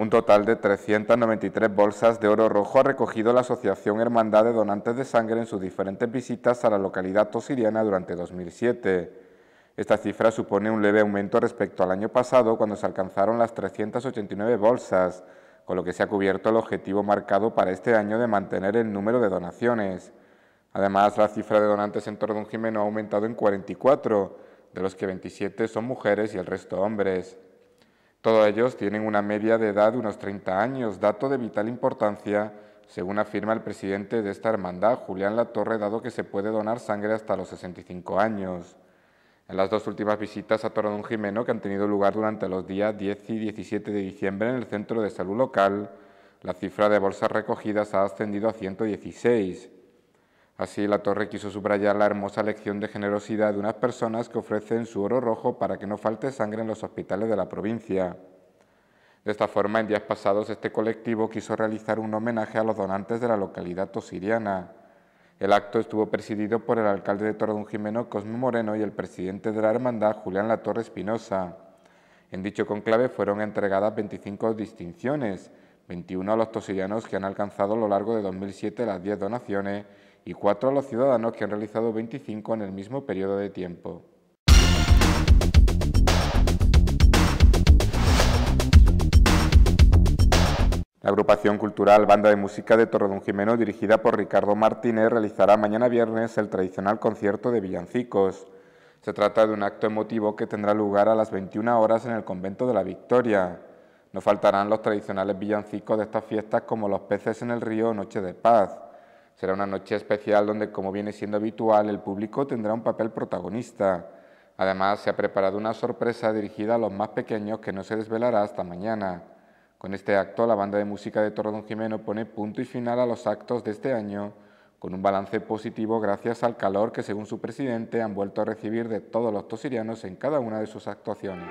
Un total de 393 bolsas de oro rojo ha recogido la Asociación Hermandad de Donantes de Sangre en sus diferentes visitas a la localidad tosiriana durante 2007. Esta cifra supone un leve aumento respecto al año pasado, cuando se alcanzaron las 389 bolsas, con lo que se ha cubierto el objetivo marcado para este año de mantener el número de donaciones. Además, la cifra de donantes en Tordón Jimeno ha aumentado en 44, de los que 27 son mujeres y el resto hombres. Todos ellos tienen una media de edad de unos 30 años, dato de vital importancia, según afirma el presidente de esta hermandad, Julián Latorre, dado que se puede donar sangre hasta los 65 años. En las dos últimas visitas a Torredón Jimeno, que han tenido lugar durante los días 10 y 17 de diciembre en el centro de salud local, la cifra de bolsas recogidas ha ascendido a 116 Así, la torre quiso subrayar la hermosa lección de generosidad de unas personas que ofrecen su oro rojo para que no falte sangre en los hospitales de la provincia. De esta forma, en días pasados, este colectivo quiso realizar un homenaje a los donantes de la localidad tosiriana. El acto estuvo presidido por el alcalde de torón Jimeno, Cosme Moreno, y el presidente de la hermandad, Julián La Latorre Espinosa. En dicho conclave fueron entregadas 25 distinciones, 21 a los tosirianos que han alcanzado a lo largo de 2007 las 10 donaciones y cuatro a los ciudadanos que han realizado 25 en el mismo periodo de tiempo. La agrupación cultural Banda de Música de Jimeno, dirigida por Ricardo Martínez, realizará mañana viernes el tradicional concierto de villancicos. Se trata de un acto emotivo que tendrá lugar a las 21 horas en el Convento de la Victoria. No faltarán los tradicionales villancicos de estas fiestas como Los peces en el río Noche de Paz, Será una noche especial donde, como viene siendo habitual, el público tendrá un papel protagonista. Además, se ha preparado una sorpresa dirigida a los más pequeños que no se desvelará hasta mañana. Con este acto, la banda de música de Toro Don Jimeno pone punto y final a los actos de este año, con un balance positivo gracias al calor que, según su presidente, han vuelto a recibir de todos los tosirianos en cada una de sus actuaciones.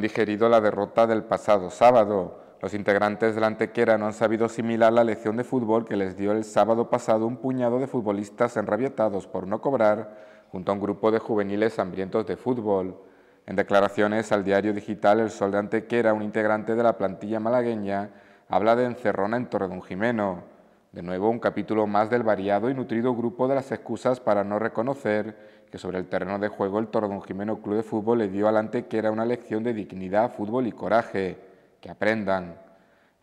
digerido la derrota del pasado sábado. Los integrantes de la Antequera no han sabido asimilar la lección de fútbol que les dio el sábado pasado un puñado de futbolistas enrabietados por no cobrar junto a un grupo de juveniles hambrientos de fútbol. En declaraciones al diario digital El Sol de Antequera, un integrante de la plantilla malagueña habla de encerrona en Jimeno. De nuevo, un capítulo más del variado y nutrido grupo de las excusas para no reconocer que sobre el terreno de juego el Tordón Jimeno Club de Fútbol le dio que Antequera una lección de dignidad, fútbol y coraje. Que aprendan.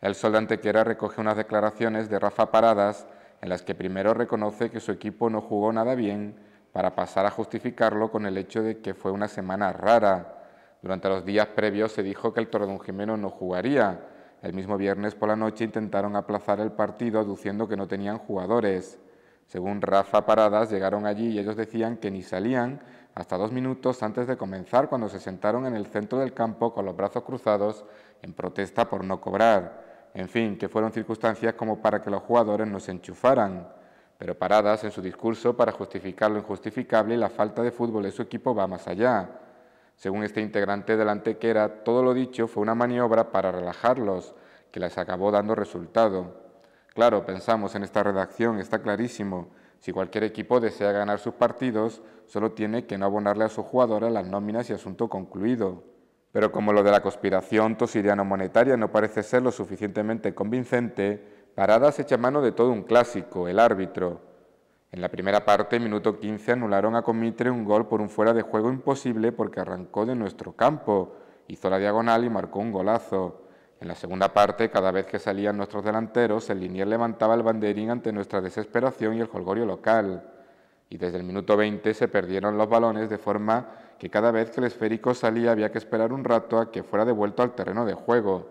El Sol de Antequera recoge unas declaraciones de Rafa Paradas en las que primero reconoce que su equipo no jugó nada bien para pasar a justificarlo con el hecho de que fue una semana rara. Durante los días previos se dijo que el Tordón Jimeno no jugaría, el mismo viernes por la noche intentaron aplazar el partido aduciendo que no tenían jugadores. Según Rafa Paradas, llegaron allí y ellos decían que ni salían hasta dos minutos antes de comenzar cuando se sentaron en el centro del campo con los brazos cruzados en protesta por no cobrar. En fin, que fueron circunstancias como para que los jugadores nos enchufaran. Pero Paradas, en su discurso, para justificar lo injustificable y la falta de fútbol de su equipo, va más allá. Según este integrante de que antequera, todo lo dicho fue una maniobra para relajarlos, que les acabó dando resultado. Claro, pensamos en esta redacción, está clarísimo. Si cualquier equipo desea ganar sus partidos, solo tiene que no abonarle a su jugadora las nóminas y asunto concluido. Pero como lo de la conspiración tosiriano-monetaria no parece ser lo suficientemente convincente, Paradas echa mano de todo un clásico, el árbitro. En la primera parte, minuto 15, anularon a Comitre un gol por un fuera de juego imposible porque arrancó de nuestro campo, hizo la diagonal y marcó un golazo. En la segunda parte, cada vez que salían nuestros delanteros, el linier levantaba el banderín ante nuestra desesperación y el jolgorio local. Y desde el minuto 20 se perdieron los balones de forma que cada vez que el esférico salía había que esperar un rato a que fuera devuelto al terreno de juego.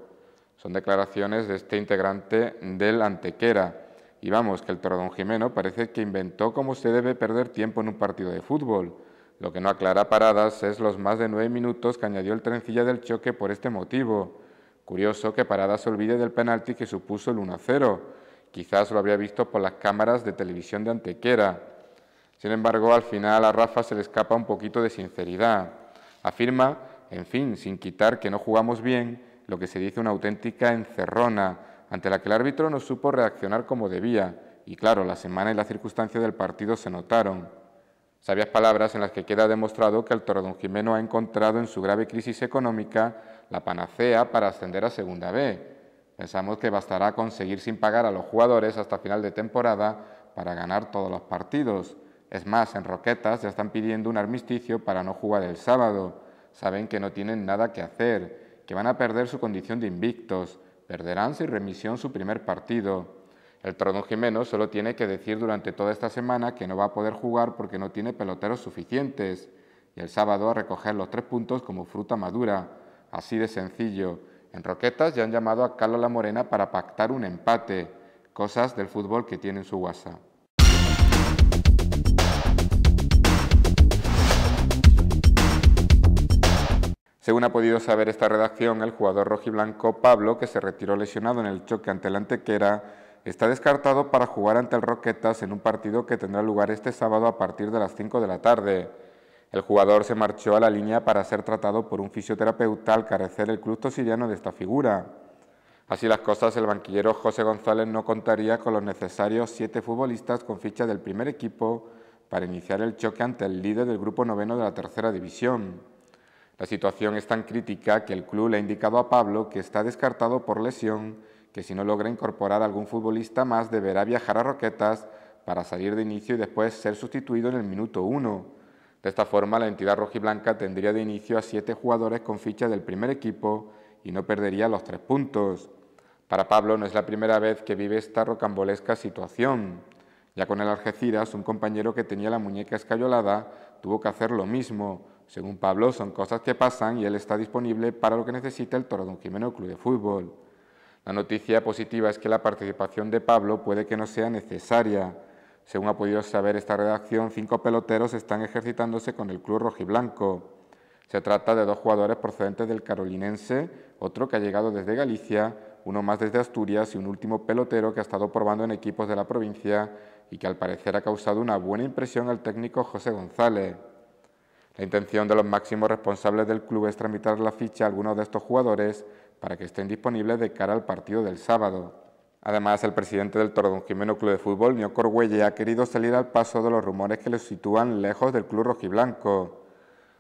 Son declaraciones de este integrante del Antequera. Y vamos, que el Toro Jimeno parece que inventó cómo se debe perder tiempo en un partido de fútbol. Lo que no aclara paradas es los más de nueve minutos que añadió el trencilla del choque por este motivo. Curioso que Paradas se olvide del penalti que supuso el 1-0. Quizás lo habría visto por las cámaras de televisión de Antequera. Sin embargo, al final a Rafa se le escapa un poquito de sinceridad. Afirma, en fin, sin quitar que no jugamos bien, lo que se dice una auténtica encerrona, ante la que el árbitro no supo reaccionar como debía, y claro, la semana y la circunstancia del partido se notaron. Sabias palabras en las que queda demostrado que el Toro Jimeno ha encontrado en su grave crisis económica la panacea para ascender a Segunda B. Pensamos que bastará conseguir sin pagar a los jugadores hasta final de temporada para ganar todos los partidos. Es más, en Roquetas ya están pidiendo un armisticio para no jugar el sábado. Saben que no tienen nada que hacer, que van a perder su condición de invictos, Perderán sin remisión su primer partido. El Trono Jimeno solo tiene que decir durante toda esta semana que no va a poder jugar porque no tiene peloteros suficientes. Y el sábado a recoger los tres puntos como fruta madura. Así de sencillo. En Roquetas ya han llamado a Carlos La Morena para pactar un empate. Cosas del fútbol que tiene en su guasa. Según ha podido saber esta redacción, el jugador rojiblanco Pablo, que se retiró lesionado en el choque ante el Antequera, está descartado para jugar ante el Roquetas en un partido que tendrá lugar este sábado a partir de las 5 de la tarde. El jugador se marchó a la línea para ser tratado por un fisioterapeuta al carecer el club tosillano de esta figura. Así las cosas, el banquillero José González no contaría con los necesarios siete futbolistas con ficha del primer equipo para iniciar el choque ante el líder del grupo noveno de la tercera división. La situación es tan crítica que el club le ha indicado a Pablo que está descartado por lesión, que si no logra incorporar a algún futbolista más deberá viajar a Roquetas para salir de inicio y después ser sustituido en el minuto 1. De esta forma, la entidad rojiblanca tendría de inicio a siete jugadores con ficha del primer equipo y no perdería los tres puntos. Para Pablo no es la primera vez que vive esta rocambolesca situación. Ya con el Algeciras, un compañero que tenía la muñeca escayolada tuvo que hacer lo mismo, según Pablo, son cosas que pasan y él está disponible para lo que necesita el Toro de Jimeno Club de Fútbol. La noticia positiva es que la participación de Pablo puede que no sea necesaria. Según ha podido saber esta redacción, cinco peloteros están ejercitándose con el club rojiblanco. Se trata de dos jugadores procedentes del carolinense, otro que ha llegado desde Galicia, uno más desde Asturias y un último pelotero que ha estado probando en equipos de la provincia y que al parecer ha causado una buena impresión al técnico José González. La intención de los máximos responsables del club es tramitar la ficha a algunos de estos jugadores para que estén disponibles de cara al partido del sábado. Además, el presidente del Toro Don Jimeno Club de Fútbol, Nio Corgüelle, ha querido salir al paso de los rumores que le sitúan lejos del club rojiblanco.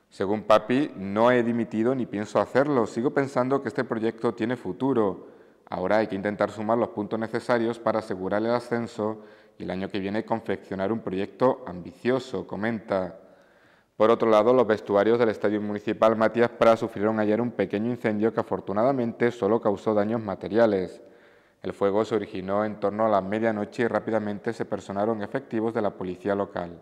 Según Papi, no he dimitido ni pienso hacerlo, sigo pensando que este proyecto tiene futuro. Ahora hay que intentar sumar los puntos necesarios para asegurar el ascenso y el año que viene confeccionar un proyecto ambicioso, comenta. Por otro lado, los vestuarios del Estadio Municipal Matías Pra sufrieron ayer un pequeño incendio que afortunadamente solo causó daños materiales. El fuego se originó en torno a la medianoche y rápidamente se personaron efectivos de la policía local.